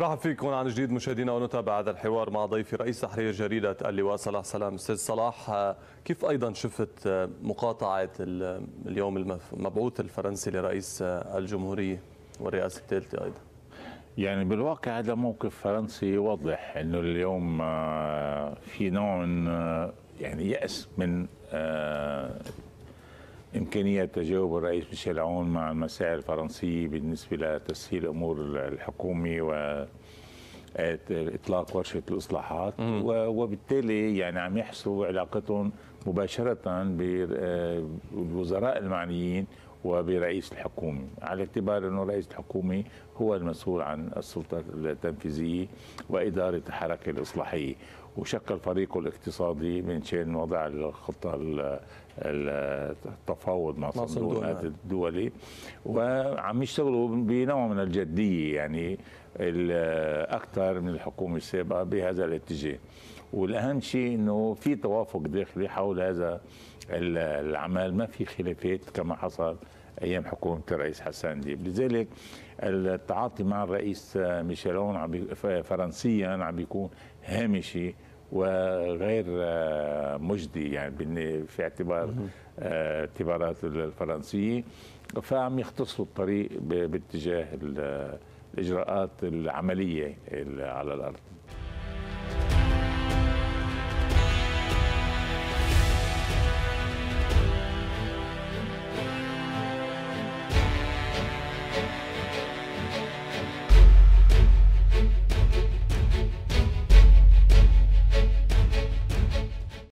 رحب فيكم عن جديد مشاهدينا ونتابع هذا الحوار مع ضيفي رئيس تحرير جريدة اللواء صلاح سلام أستاذ صلاح كيف أيضا شفت مقاطعة اليوم المبعوث الفرنسي لرئيس الجمهورية والرئاسة الثالثة أيضا يعني بالواقع هذا موقف فرنسي يوضح أنه اليوم آه، في نوع آه، يعني يأس من آه، إمكانية تجاوب الرئيس ميشيل عون مع المساعي الفرنسيه بالنسبة لتسهيل أمور الحكومة و إطلاق ورشة الإصلاحات وبالتالي يعني عم يحسوا علاقتهم مباشرة بالوزراء المعنيين وبرئيس الحكومة على اعتبار أنه رئيس الحكومة هو المسؤول عن السلطة التنفيذية وإدارة الحركة الإصلاحية وشكل فريقه الاقتصادي من شان وضع الخطه التفاوض مع صندوق النقد الدولي وعم يشتغلوا بنوع من الجديه يعني اكثر من الحكومه السابقه بهذا الاتجاه والاهم شيء انه في توافق داخلي حول هذا العمل ما في خلافات كما حصل ايام حكومه الرئيس حسن ديب لذلك التعاطي مع الرئيس ميشيلون عم فرنسيا عم بيكون هامشي وغير آه، مجدي يعني في اعتبار آه، اعتبارات الفرنسيه فعم يختصوا الطريق باتجاه الاجراءات العمليه على الارض